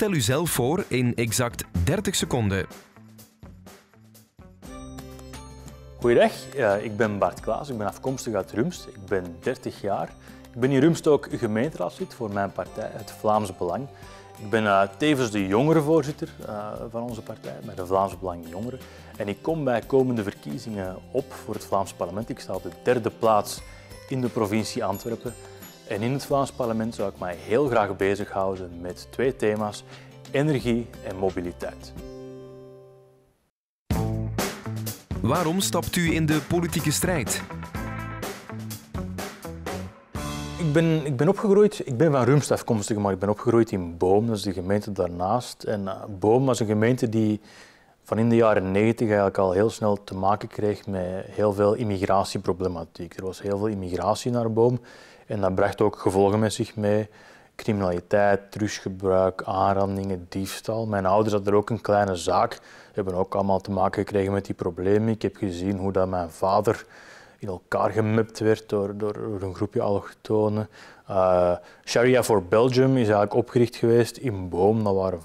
Stel u zelf voor in exact 30 seconden. Goeiedag, ik ben Bart Klaas, ik ben afkomstig uit Rumst, ik ben 30 jaar. Ik ben in Rumst ook gemeenteraadslid voor mijn partij, het Vlaams Belang. Ik ben eh, tevens de jongere voorzitter eh, van onze partij, met de Vlaams Belang Jongeren. En ik kom bij komende verkiezingen op voor het Vlaams parlement. Ik sta op de derde plaats in de provincie Antwerpen. En in het Vlaams parlement zou ik mij heel graag bezighouden met twee thema's, energie en mobiliteit. Waarom stapt u in de politieke strijd? Ik ben, ik ben opgegroeid, ik ben van Rumst afkomstig, maar ik ben opgegroeid in Boom, dat is de gemeente daarnaast. En eh, Boom was een gemeente die van in de jaren 90 eigenlijk al heel snel te maken kreeg met heel veel immigratieproblematiek. Er was heel veel immigratie naar Boom. En dat bracht ook gevolgen met zich mee. Criminaliteit, drugsgebruik, aanrandingen, diefstal. Mijn ouders hadden ook een kleine zaak. Hebben ook allemaal te maken gekregen met die problemen. Ik heb gezien hoe dat mijn vader in elkaar gemupt werd door, door, een groepje allochtonen. Eh, Sharia for Belgium is eigenlijk opgericht geweest in Boom. Dat waren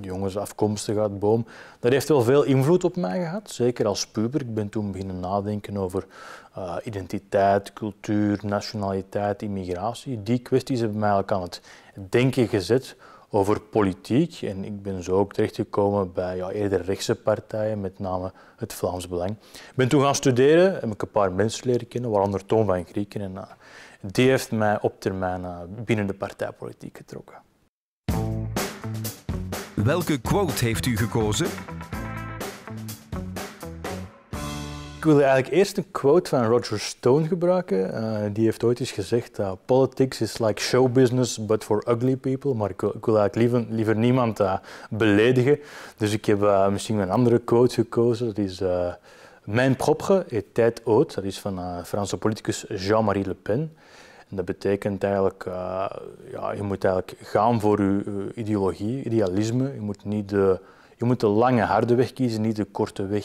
jongens afkomstig uit Boom. Dat heeft wel veel invloed op mij gehad, zeker als puber. Ik ben toen beginnen nadenken over eh, identiteit, cultuur, nationaliteit, immigratie. Die kwesties hebben mij eigenlijk aan het denken gezet over politiek. En ik ben zo ook terechtgekomen bij ja, eerder rechtse partijen, met name het Vlaams Belang. Ik ben toen gaan studeren, heb ik een paar mensen leren kennen, waaronder Toon van Grieken. En eh, die heeft mij op termijn eh, binnen de partijpolitiek getrokken. Welke quote heeft u gekozen? Ik wil eigenlijk eerst een quote van Roger Stone gebruiken. Eh, die heeft ooit eens gezegd politics is like show business, but for ugly people. Maar ik, wil, eigenlijk liever, liever niemand eh, beledigen. Dus ik heb eh, misschien een andere quote gekozen. Dat is Mijn propre et tête haute. Dat is van Franse politicus Jean-Marie Le Pen dat betekent eigenlijk, uh, ja, je moet eigenlijk gaan voor je ideologie, idealisme. Je moet, niet de, je moet de lange harde weg kiezen, niet de korte weg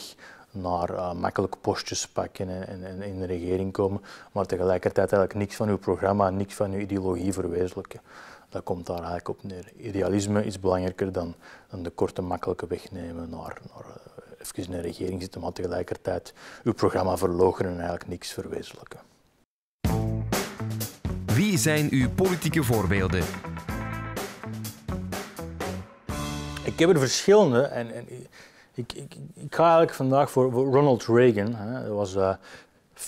naar eh, makkelijk postjes pakken en, in de regering komen, maar tegelijkertijd eigenlijk niks van uw programma, niks van uw ideologie verwezenlijken. Dat komt daar eigenlijk op neer. Idealisme is belangrijker dan, de korte, makkelijke weg nemen naar, naar eh, even in de regering zitten, maar tegelijkertijd uw programma verlogen en eigenlijk niks verwezenlijken. Wie zijn uw politieke voorbeelden? Ik heb er verschillende. En, en ik, ik, ik, ga eigenlijk vandaag voor, Ronald Reagan. Hij was de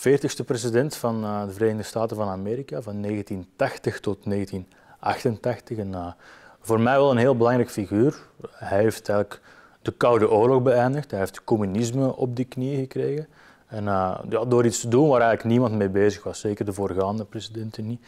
eh, 40ste president van eh, de Verenigde Staten van Amerika, van 1980 tot 1988. En, eh, voor mij wel een heel belangrijk figuur. Hij heeft eigenlijk de Koude Oorlog beëindigd. Hij heeft communisme op de knieën gekregen. En eh, door iets te doen waar eigenlijk niemand mee bezig was, zeker de voorgaande presidenten niet.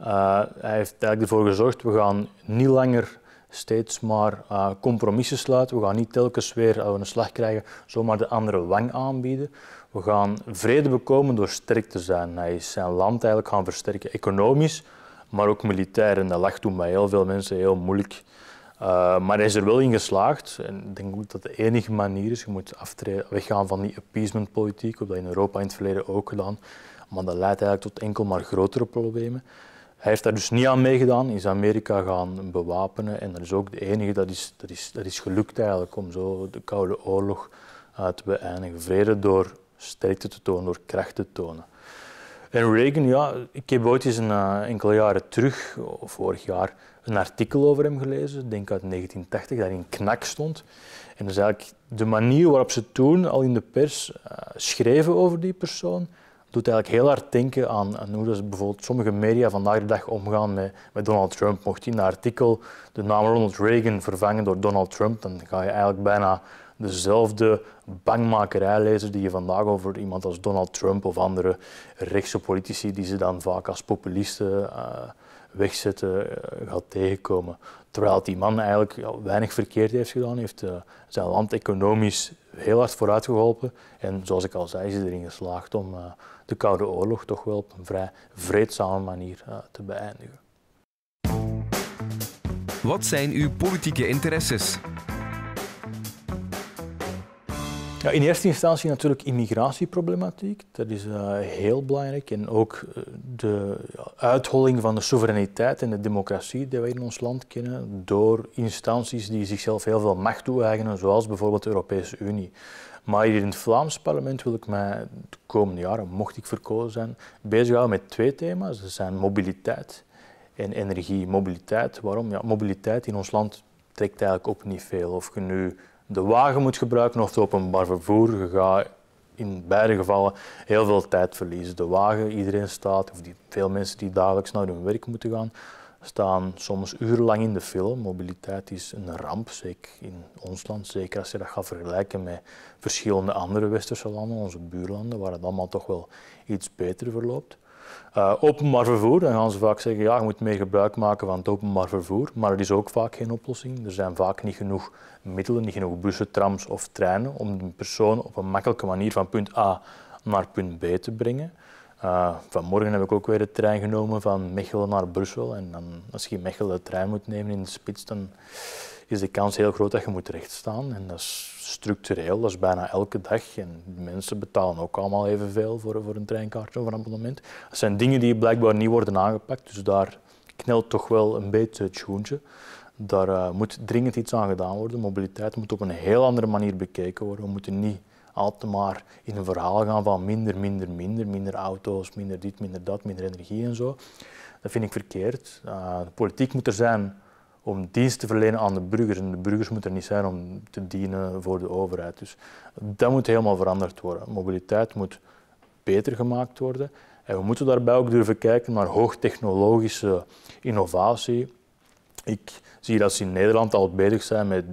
Uh, hij heeft eigenlijk ervoor gezorgd, we gaan niet langer steeds maar eh, compromissen sluiten. We gaan niet telkens weer, als we een slag krijgen, zomaar de andere wang aanbieden. We gaan vrede bekomen door sterk te zijn. Hij is zijn land eigenlijk gaan versterken, economisch, maar ook militair. En dat lag toen bij heel veel mensen heel moeilijk. Eh, maar hij is er wel in geslaagd. En ik denk dat de enige manier is, je moet weggaan van die appeasementpolitiek, wat dat in Europa in het verleden ook gedaan. Maar dat leidt eigenlijk tot enkel maar grotere problemen. Hij heeft daar dus niet aan meegedaan, is Amerika gaan bewapenen. En dat is ook de enige, dat is, dat is, dat is gelukt eigenlijk, om zo de Koude Oorlog uh, te beëindigen. Vrede door sterkte te tonen, door kracht te tonen. En Reagan, ja, ik heb ooit eens een, eh, enkele jaren terug, vorig jaar, een artikel over hem gelezen, denk uit 1980, dat in Knak stond. En dus eigenlijk de manier waarop ze toen al in de pers eh, schreven over die persoon, doet eigenlijk heel hard denken aan, hoe dus bijvoorbeeld sommige media vandaag de dag omgaan met, met Donald Trump. Mocht je in een artikel de naam Ronald Reagan vervangen door Donald Trump, dan ga je eigenlijk bijna dezelfde bangmakerijlezer die je vandaag over iemand als Donald Trump of andere rechtse politici, die ze dan vaak als populisten uh, wegzetten, eh, gaat tegenkomen. Terwijl die man eigenlijk weinig verkeerd heeft gedaan, heeft eh, zijn land economisch heel hard vooruit geholpen. En zoals ik al zei, is hij erin geslaagd om de Koude Oorlog toch wel op een vrij vreedzame manier te beëindigen. Wat zijn uw politieke interesses? Ja, in eerste instantie natuurlijk immigratieproblematiek. Dat is eh, heel belangrijk. En ook eh, de uitholling van de soevereiniteit en de democratie die wij in ons land kennen door instanties die zichzelf heel veel macht toe-eigenen, zoals bijvoorbeeld de Europese Unie. Maar hier in het Vlaams parlement wil ik mij de komende jaren, mocht ik verkozen zijn, bezighouden met twee thema's. Dat zijn mobiliteit en energie. Mobiliteit, waarom? Ja, mobiliteit in ons land trekt eigenlijk op niet veel. Of je nu de wagen moet gebruiken of het openbaar vervoer. Je gaat in beide gevallen heel veel tijd verliezen. De wagen, iedereen staat, of die, veel mensen die dagelijks naar hun werk moeten gaan, staan soms urenlang in de film. Mobiliteit is een ramp, zeker in ons land. Zeker als je dat gaat vergelijken met verschillende andere westerse landen, onze buurlanden, waar het allemaal toch wel iets beter verloopt. Uh, openbaar vervoer, dan gaan ze vaak zeggen, ja, je moet meer gebruik maken van het openbaar vervoer, maar het is ook vaak geen oplossing. Er zijn vaak niet genoeg middelen, niet genoeg bussen, trams of treinen om een persoon op een makkelijke manier van punt A naar punt B te brengen. Ah, vanmorgen heb ik ook weer de trein genomen van Mechelen naar Brussel. En dan, als je Mechelen de trein moet nemen in de spits, dan is de kans heel groot dat je moet rechtstaan. En dat is structureel, dat is bijna elke dag. En mensen betalen ook allemaal evenveel voor, voor een treinkaartje of een abonnement. Dat zijn dingen die blijkbaar niet worden aangepakt, dus daar knelt toch wel een beetje het schoentje. Daar eh, moet dringend iets aan gedaan worden. Mobiliteit moet op een heel andere manier bekeken worden. We moeten niet altijd maar in een verhaal gaan van minder, minder, minder, minder auto's, minder dit, minder dat, minder energie en zo. Dat vind ik verkeerd. Eh, de politiek moet er zijn om dienst te verlenen aan de burgers en de burgers moeten er niet zijn om te dienen voor de overheid. Dus dat moet helemaal veranderd worden. Mobiliteit moet beter gemaakt worden. En we moeten daarbij ook durven kijken naar hoogtechnologische innovatie. Ik zie dat ze in Nederland al bezig zijn met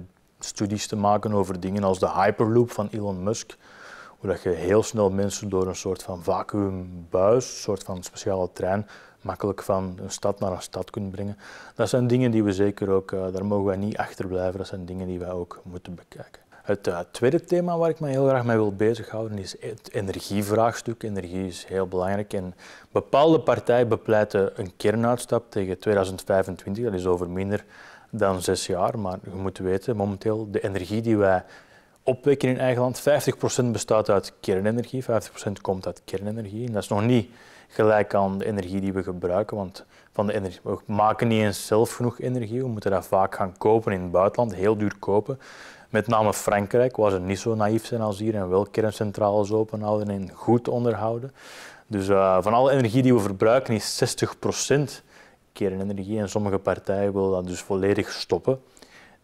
studies te maken over dingen als de Hyperloop van Elon Musk, hoe dat je heel snel mensen door een soort van vacuumbuis, een soort van speciale trein, makkelijk van een stad naar een stad kunt brengen. Dat zijn dingen die we zeker ook, eh, daar mogen wij niet achter blijven, dat zijn dingen die wij ook moeten bekijken. Het eh, tweede thema waar ik me heel graag mee wil bezighouden is het energievraagstuk. Energie is heel belangrijk en bepaalde partijen bepleiten een kernuitstap tegen 2025, dat is over minder dan zes jaar. Maar je moet weten, momenteel, de energie die wij opwekken in eigen land, 50% bestaat uit kernenergie, 50% komt uit kernenergie. En dat is nog niet gelijk aan de energie die we gebruiken, want van de energie, we maken niet eens zelf genoeg energie. We moeten dat vaak gaan kopen in het buitenland, heel duur kopen. Met name Frankrijk, waar ze niet zo naïef zijn als hier en wel kerncentrales openhouden en goed onderhouden. Dus eh, van alle energie die we verbruiken is 60% kernenergie en sommige partijen willen dat dus volledig stoppen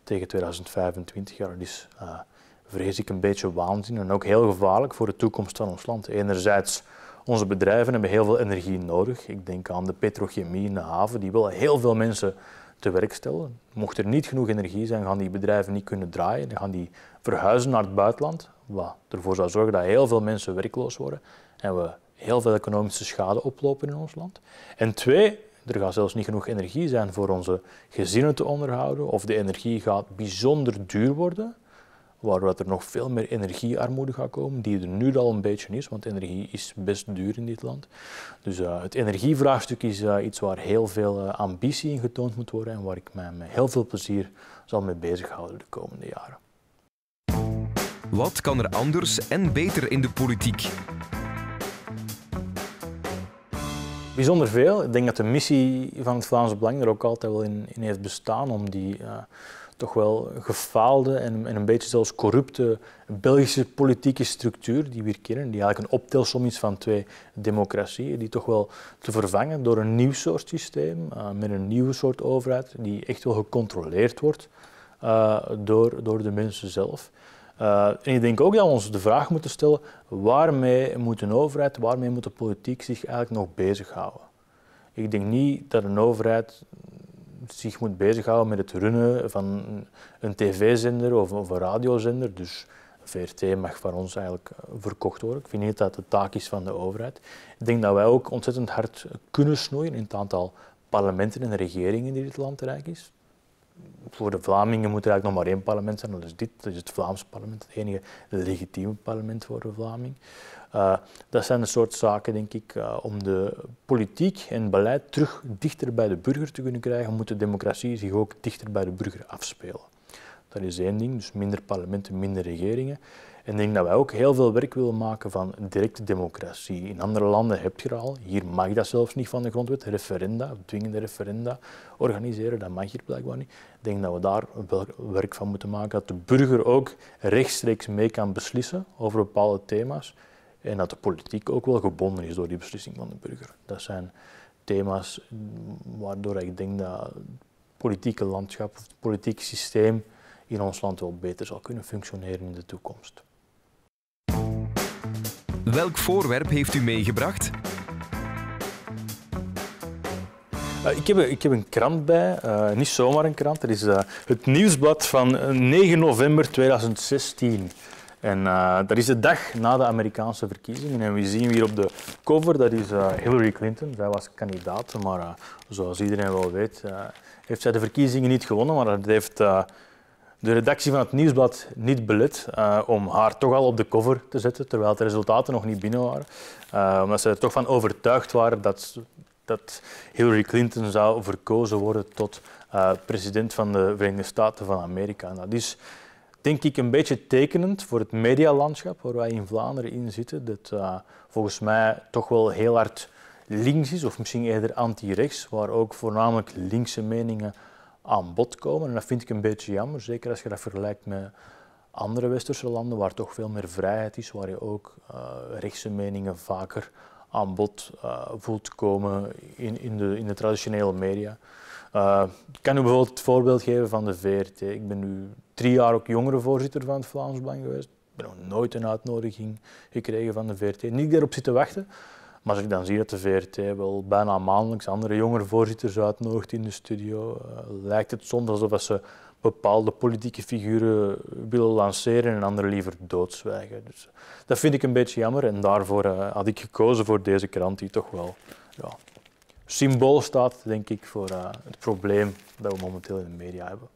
tegen 2025. Ja, dat is, eh, vrees ik, een beetje waanzin en ook heel gevaarlijk voor de toekomst van ons land. Enerzijds, onze bedrijven hebben heel veel energie nodig. Ik denk aan de petrochemie in de haven, die willen heel veel mensen te werk stellen. Mocht er niet genoeg energie zijn, gaan die bedrijven niet kunnen draaien. Dan gaan die verhuizen naar het buitenland, wat ervoor zou zorgen dat heel veel mensen werkloos worden en we heel veel economische schade oplopen in ons land. En twee, er gaat zelfs niet genoeg energie zijn voor onze gezinnen te onderhouden of de energie gaat bijzonder duur worden, waardoor er nog veel meer energiearmoede gaat komen, die er nu al een beetje is, want energie is best duur in dit land. Dus eh, het energievraagstuk is eh, iets waar heel veel eh, ambitie in getoond moet worden en waar ik mij met heel veel plezier zal mee bezighouden de komende jaren. Wat kan er anders en beter in de politiek? Bijzonder veel. Ik denk dat de missie van het Vlaamse Belang er ook altijd wel in, heeft bestaan om die eh, toch wel gefaalde en, en, een beetje zelfs corrupte Belgische politieke structuur die we hier kennen, die eigenlijk een optelsom is van twee democratieën, die toch wel te vervangen door een nieuw soort systeem, eh, met een nieuwe soort overheid die echt wel gecontroleerd wordt eh, door, door de mensen zelf. Eh, en ik denk ook dat we ons de vraag moeten stellen, waarmee moet een overheid, waarmee moet de politiek zich eigenlijk nog bezighouden? Ik denk niet dat een overheid zich moet bezighouden met het runnen van een tv-zender of, een radiozender. Dus VRT mag van ons eigenlijk eh, verkocht worden. Ik vind niet dat dat de taak is van de overheid. Ik denk dat wij ook ontzettend hard kunnen snoeien in het aantal parlementen en regeringen die dit land rijk is voor de Vlamingen moet er eigenlijk nog maar één parlement zijn, dat is dit, het Vlaams parlement, het enige legitieme parlement voor de Vlaming. Eh, dat zijn een soort zaken, denk ik, eh, om de politiek en beleid terug dichter bij de burger te kunnen krijgen, moet de democratie zich ook dichter bij de burger afspelen. Dat is één ding, dus minder parlementen, minder regeringen. En ik denk dat wij ook heel veel werk willen maken van directe democratie. In andere landen heb je er al, hier mag dat zelfs niet van de grondwet, referenda, dwingende referenda organiseren, dat mag hier blijkbaar niet. Ik denk dat we daar werk van moeten maken, dat de burger ook rechtstreeks mee kan beslissen over bepaalde thema's en dat de politiek ook wel gebonden is door die beslissing van de burger. Dat zijn thema's mm, waardoor ik denk dat het politieke landschap of het politieke systeem in ons land wel beter zal kunnen functioneren in de toekomst. Welk voorwerp heeft u meegebracht? Eh, ik heb, ik heb, een krant bij, eh, niet zomaar een krant. Dat is eh, het nieuwsblad van 9 november 2016. En dat is de dag na de Amerikaanse verkiezingen. En we zien hier op de cover, dat is Hillary Clinton. Zij was kandidaat, maar zoals iedereen wel weet, heeft zij de verkiezingen niet gewonnen. Maar het heeft de redactie van het Nieuwsblad niet belet eh, om haar toch al op de cover te zetten, terwijl de resultaten nog niet binnen waren. Eh, omdat ze er toch van overtuigd waren dat, dat Hillary Clinton zou verkozen worden tot eh, president van de Verenigde Staten van Amerika. En nou, dat is denk ik een beetje tekenend voor het medialandschap waar wij in Vlaanderen in zitten. Dat volgens mij toch wel heel hard links is, of misschien eerder anti-rechts, waar ook voornamelijk linkse meningen aan bod komen. En dat vind ik een beetje jammer, zeker als je dat vergelijkt met andere westerse landen waar toch veel meer vrijheid is, waar je ook eh, rechtse meningen vaker aan bod eh, voelt komen in, in, de, in de traditionele media. Uh, eh, ik kan u bijvoorbeeld het voorbeeld geven van de VRT. Ik ben nu drie jaar ook jongere voorzitter van het Vlaams Belang geweest. Ik ben nog nooit een uitnodiging gekregen van de VRT. Niet daarop zitten wachten, maar als ik dan zie dat de VRT wel bijna maandelijks andere jongere voorzitters uitnodigt in de studio, eh, lijkt het soms alsof ze bepaalde politieke figuren willen lanceren en anderen liever doodzwijgen. Dus eh, dat vind ik een beetje jammer en daarvoor eh, had ik gekozen voor deze krant die toch wel ja, symbool staat, denk ik, voor het probleem dat we momenteel in de media hebben.